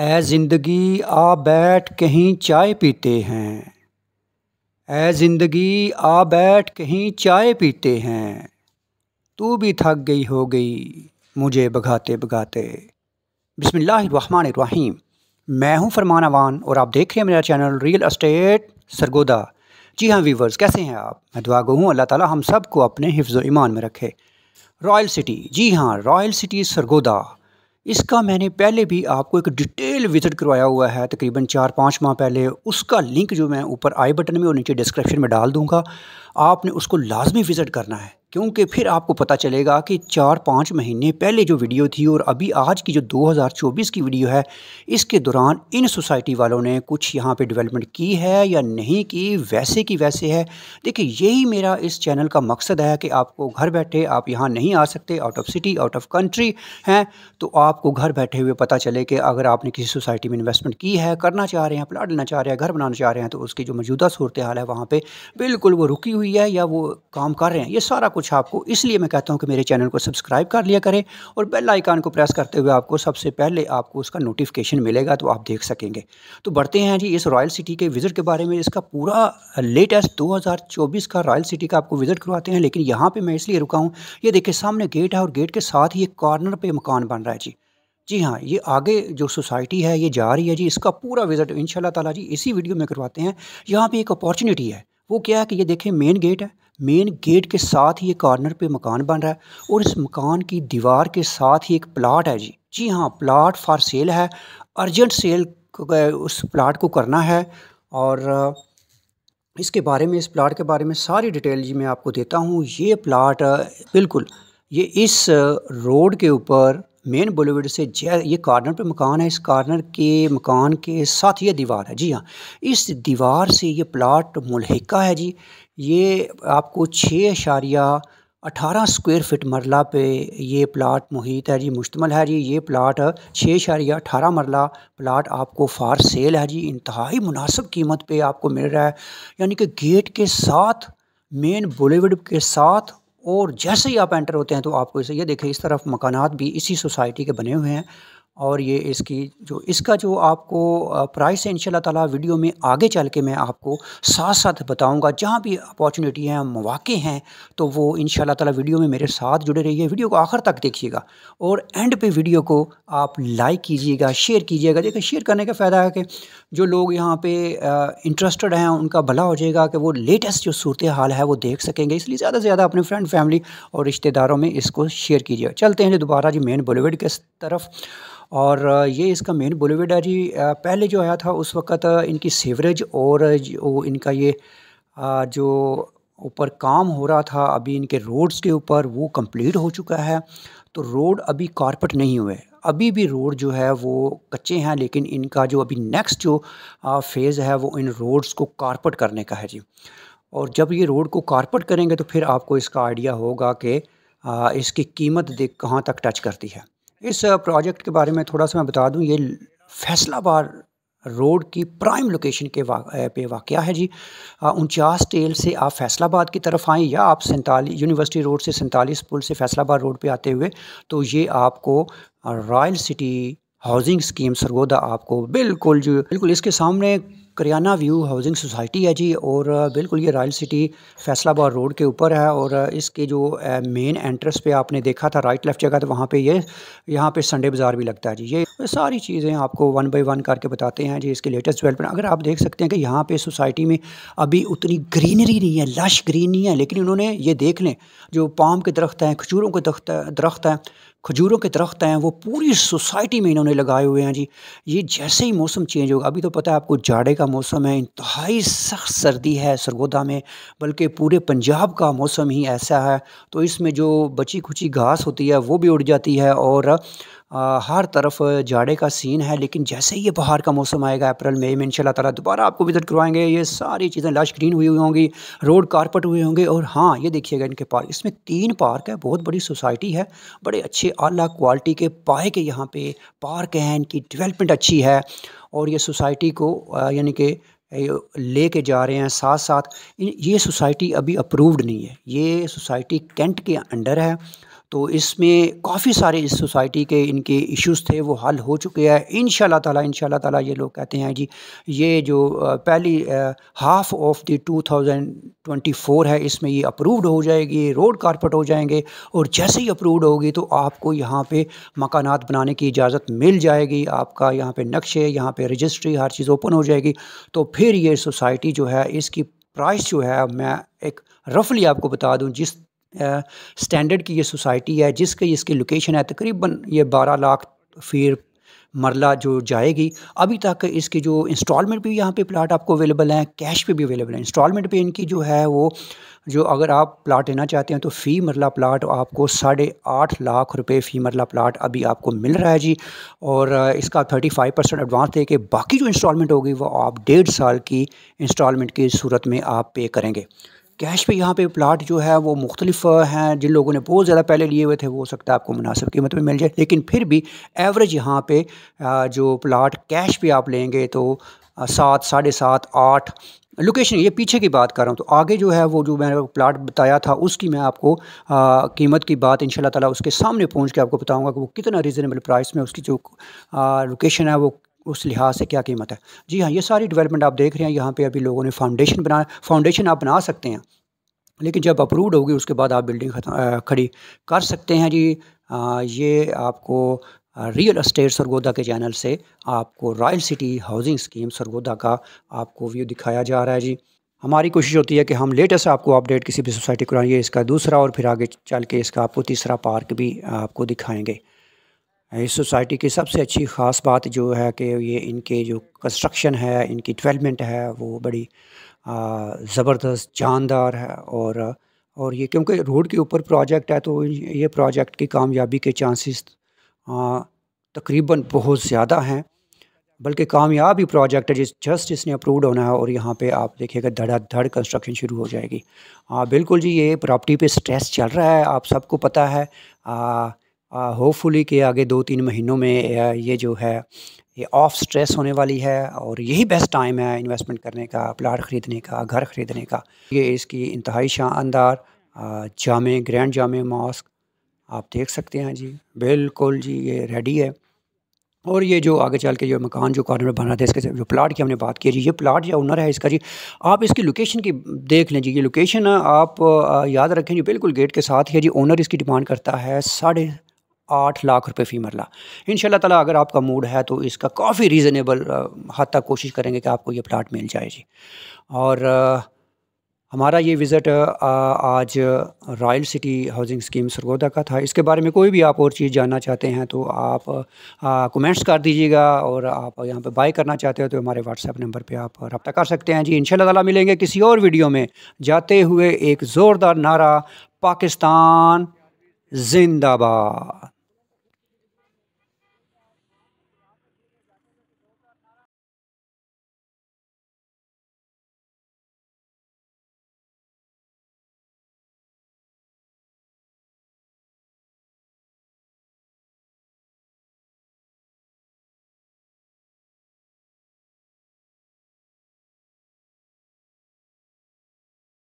ए ज़िंदगी आ बैठ कहीं चाय पीते हैं ए ज़िंदगी आ बैठ कहीं चाय पीते हैं तू भी थक गई हो गई मुझे भगाते भगाते बिसमीम मैं हूं फरमान अवान और आप देख रहे हैं मेरा चैनल रियल इस्टेट सरगोदा जी हाँ वीवर्स कैसे हैं आप मैं दुआ गो हूँ अल्लाह ताला हम सब को अपने हिफ्ज़ ईमान में रखे रॉयल सिटी जी हाँ रॉयल सिटी सरगोदा इसका मैंने पहले भी आपको एक डिटेल विजिट करवाया हुआ है तकरीबन चार पाँच माह पहले उसका लिंक जो मैं ऊपर आई बटन में और नीचे डिस्क्रिप्शन में डाल दूँगा आपने उसको लाजमी विज़िट करना है क्योंकि फिर आपको पता चलेगा कि चार पाँच महीने पहले जो वीडियो थी और अभी आज की जो 2024 की वीडियो है इसके दौरान इन सोसाइटी वालों ने कुछ यहाँ पे डेवलपमेंट की है या नहीं की वैसे की वैसे है देखिए यही मेरा इस चैनल का मकसद है कि आपको घर बैठे आप यहाँ नहीं आ सकते out of city out of country हैं तो आपको घर बैठे हुए पता चले कि अगर आपने किसी सोसाइटी में इन्वेस्टमेंट की है करना चाह रहे हैं प्लाट लेना चाह रहे हैं घर बनाना चाह रहे हैं तो उसकी जो मौजूदा सूरत हाल है वहाँ पर बिल्कुल वो रुकी हुई है या वो काम कर रहे हैं ये सारा कुछ कुछ आपको इसलिए मैं कहता हूँ कि मेरे चैनल को सब्सक्राइब कर लिया करें और बेल आइकान को प्रेस करते हुए आपको सबसे पहले आपको उसका नोटिफिकेशन मिलेगा तो आप देख सकेंगे तो बढ़ते हैं जी इस रॉयल सिटी के विज़िट के बारे में इसका पूरा लेटेस्ट दो का रॉयल सिटी का आपको विज़िट करवाते हैं लेकिन यहाँ पर मैं इसलिए रुका हूँ ये देखिए सामने गेट है और गेट के साथ ही एक कॉर्नर पर मकान बन रहा है जी जी हाँ ये आगे जो सोसाइटी है ये जा रही है जी इसका पूरा विज़िट इन ताला जी इसी वीडियो में करवाते हैं यहाँ पे एक अपॉर्चुनिटी है वो क्या है कि ये देखें मेन गेट है मेन गेट के साथ ही एक कॉर्नर पे मकान बन रहा है और इस मकान की दीवार के साथ ही एक प्लाट है जी जी हाँ प्लाट फॉर सेल है अर्जेंट सेल उस प्लाट को करना है और इसके बारे में इस प्लाट के बारे में सारी डिटेल जी मैं आपको देता हूँ ये प्लाट बिल्कुल ये इस रोड के ऊपर मेन बॉलीवुड से जय ये कॉर्नर पे मकान है इस कॉर्नर के मकान के साथ ये दीवार है जी हाँ इस दीवार से ये प्लाट मुलहिका है जी ये आपको छः अशारिया अठारह स्क्वायर फिट मरला पे ये प्लाट मुहित है जी मुश्तमल है जी ये प्लाट छः शारिया अठारह मरला प्लाट आपको फार सेल है जी इंतहाई मुनासिब कीमत पे आपको मिल रहा है यानी कि गेट के साथ मेन बॉलीवुड के साथ और जैसे ही आप एंटर होते हैं तो आपको इसे ये देखें इस तरफ मकानात भी इसी सोसाइटी के बने हुए हैं और ये इसकी जो इसका जो आपको प्राइस है इन तला वीडियो में आगे चल के मैं आपको साथ साथ बताऊंगा जहाँ भी अपॉर्चुनिटी हैं मौाक़े हैं तो वो इन ताला वीडियो में मेरे साथ जुड़े रहिए वीडियो को आखिर तक देखिएगा और एंड पे वीडियो को आप लाइक कीजिएगा शेयर कीजिएगा देखिए शेयर करने का फ़ायदा है कि जो लोग यहाँ पर इंटरेस्टेड हैं उनका भला हो जाएगा कि वो लेटेस्ट जो सूरत हाल है वो देख सकेंगे इसलिए ज़्यादा से ज़्यादा अपने फ्रेंड फैमिली और रिश्तेदारों में इसको शेयर कीजिएगा चलते हैं जो दोबारा जी मेन बॉलीवुड के तरफ और ये इसका मेन है जी पहले जो आया था उस वक़्त इनकी सीवरेज और जो इनका ये जो ऊपर काम हो रहा था अभी इनके रोड्स के ऊपर वो कंप्लीट हो चुका है तो रोड अभी कारपेट नहीं हुए अभी भी रोड जो है वो कच्चे हैं लेकिन इनका जो अभी नेक्स्ट जो फेज़ है वो इन रोड्स को कारपेट करने का है जी और जब ये रोड को कारपेट करेंगे तो फिर आपको इसका आइडिया होगा कि इसकी कीमत देख कहाँ तक टच करती है इस प्रोजेक्ट के बारे में थोड़ा सा मैं बता दूं ये फैसलाबाद रोड की प्राइम लोकेशन के वा, पे वाक़ है जी उनचास टेल से आप फैसलाबाद की तरफ आएँ या आप सैंतालीस यूनिवर्सिटी रोड से सैंतालीस पुल से फैसलाबाद रोड पे आते हुए तो ये आपको Royal City Housing Scheme Sargodha आपको बिल्कुल जो बिल्कुल इसके सामने करियाना व्यू हाउसिंग सोसाइटी है जी और बिल्कुल ये रॉयल सिटी फैसलाबाद रोड के ऊपर है और इसके जो मेन एंट्रेंस पे आपने देखा था राइट लेफ्ट जगह तो वहाँ पे ये यहाँ पे संडे बाज़ार भी लगता है जी ये सारी चीज़ें आपको वन बाय वन करके बताते हैं जी इसके लेटेस्ट डेवलपमेंट अगर आप देख सकते हैं कि यहाँ पर सोसाइटी में अभी उतनी ग्रीनरी नहीं है लश ग्रीन नहीं है लेकिन उन्होंने ये देख लें जो पाम के दरख्त हैं खजूरों के दरख्त दरख्त हैं खजूरों के दरख्त हैं वो पूरी सोसाइटी में इन्होंने लगाए हुए हैं जी ये जैसे ही मौसम चेंज होगा अभी तो पता है आपको जाड़े का मौसम है इंतहाई सख्त सर्दी है सरगोदा में बल्कि पूरे पंजाब का मौसम ही ऐसा है तो इसमें जो बची खुची घास होती है वो भी उड़ जाती है और आ, हर तरफ जाड़े का सीन है लेकिन जैसे ही ये बाहर का मौसम आएगा अप्रैल मई में इनशाला तला दोबारा आपको विज़िट करवाएंगे ये सारी चीज़ें लाश ग्रीन हुई हुई होंगी रोड कारपेट हुए होंगे और हाँ ये देखिएगा इनके पार्क इसमें तीन पार्क है बहुत बड़ी सोसाइटी है बड़े अच्छे आला क्वालिटी के पाए के यहाँ पे पार्क हैं इनकी डिवेलपमेंट अच्छी है और ये सोसाइटी को यानी कि ले के जा रहे हैं साथ साथ ये सोसाइटी अभी अप्रूव्ड नहीं है ये सोसाइटी कैंट के अंडर है तो इसमें काफ़ी सारे इस सोसाइटी के इनके इश्यूज़ थे वो हल हो चुके हैं इन तला इन तला ये लोग कहते हैं जी ये जो पहली हाफ ऑफ द 2024 है इसमें ये अप्रूव्ड हो जाएगी रोड कारपेट हो जाएंगे और जैसे ही अप्रूव्ड होगी तो आपको यहाँ पे मकानात बनाने की इजाज़त मिल जाएगी आपका यहाँ पे नक्शे यहाँ पे रजिस्ट्री हर चीज़ ओपन हो जाएगी तो फिर ये सोसाइटी जो है इसकी प्राइस जो है मैं एक रफली आपको बता दूं जिस स्टैंडर्ड की ये सोसाइटी है जिसके इसकी लोकेशन है तकरीबन ये बारह लाख फिर मरला जो जाएगी अभी तक इसके जो इंस्टॉलमेंट भी यहाँ पे प्लाट आपको अवेलेबल हैं कैश पे भी अवेलेबल हैं इंस्टॉलमेंट पे इनकी जो है वो जो अगर आप प्लाट लेना चाहते हैं तो फ़ी मरला प्लाट आपको साढ़े आठ लाख रुपए फ़ी मरला प्लाट अभी आपको मिल रहा है जी और इसका थर्टी फाइव परसेंट एडवांस दे के बाकी जो इंस्टॉलमेंट होगी वो आप डेढ़ साल की इंस्टॉलमेंट की सूरत में आप पे करेंगे कैश पे यहाँ पे प्लाट जो है वो मुख्तलिफ हैं जिन लोगों ने बहुत ज़्यादा पहले लिए हुए थे वो हो सकता है आपको मुनासिब कीमत में मिल जाए लेकिन फिर भी एवरेज यहाँ पे जो प्लाट कैश पे आप लेंगे तो सात साढ़े सात आठ लोकेशन ये पीछे की बात कर रहा हूँ तो आगे जो है वो जो मैंने प्लाट बताया था उसकी मैं आपको आ, कीमत की बात इंशाल्लाह ताला उसके सामने पहुँच के आपको बताऊँगा कि वो कितना रीज़नेबल प्राइस में उसकी जो आ, लोकेशन है वो उस लिहाज से क्या कीमत है जी हाँ ये सारी डेवलपमेंट आप देख रहे हैं यहाँ पे अभी लोगों ने फाउंडेशन बना फाउंडेशन आप बना सकते हैं लेकिन जब अप्रूव्ड होगी उसके बाद आप बिल्डिंग खड़ी कर सकते हैं जी आ, ये आपको रियल इस्टेट सरगोदा के चैनल से आपको Royal City Housing Scheme Sargodha का आपको व्यू दिखाया जा रहा है जी हमारी कोशिश होती है कि हम लेटेस्ट आपको अपडेट किसी भी सोसाइटी को कराएंगे इसका दूसरा और फिर आगे चल के इसका आपको तीसरा पार्क भी आपको दिखाएंगे इस सोसाइटी की सबसे अच्छी ख़ास बात जो है कि ये इनके जो कंस्ट्रक्शन है इनकी डेवलपमेंट है वो बड़ी ज़बरदस्त जानदार है और और ये क्योंकि रोड के ऊपर प्रोजेक्ट है तो ये प्रोजेक्ट की कामयाबी के चांसेस तकरीबन बहुत ज़्यादा हैं बल्कि कामयाब ही प्रोजेक्ट है जिस जस्ट इसने अप्रूव होना है और यहाँ पे आप देखिएगा धड़ाधड़ कंस्ट्रक्शन शुरू हो जाएगी आ, बिल्कुल जी ये प्रॉपर्टी पे स्ट्रेस चल रहा है आप सबको पता है आ, होपफुली के आगे दो तीन महीनों में ये जो है ये ऑफ स्ट्रेस होने वाली है और यही बेस्ट टाइम है इन्वेस्टमेंट करने का प्लाट ख़रीदने का घर ख़रीदने का ये इसकी इंतहाई शानदार जामे ग्रैंड जामे मॉस्क आप देख सकते हैं जी बिल्कुल जी ये रेडी है और ये जो आगे चल के जो मकान जो कॉर्नर में बना था इसके जो प्लाट की हमने बात की जी ये प्लाट या ओनर है इसका जी आप इसकी लोकेशन की देख लें जी ये लोकेशन आप याद रखें जी बिल्कुल गेट के साथ ही है जी ओनर इसकी डिमांड करता है साढ़े आठ लाख रुपए फ़ी मरला इन ताला अगर आपका मूड है तो इसका काफ़ी रीज़नेबल हद तक कोशिश करेंगे कि आपको ये प्लाट मिल जाए जी और हमारा ये विज़िट आज Royal City Housing Scheme Sargodha का था इसके बारे में कोई भी आप और चीज़ जानना चाहते हैं तो आप कमेंट्स कर दीजिएगा और आप यहाँ पे बाय करना चाहते हो तो हमारे व्हाट्सएप नंबर पे आप रब्ता कर सकते हैं जी इन ताला मिलेंगे किसी और वीडियो में जाते हुए एक ज़ोरदार नारा पाकिस्तान जिंदाबाद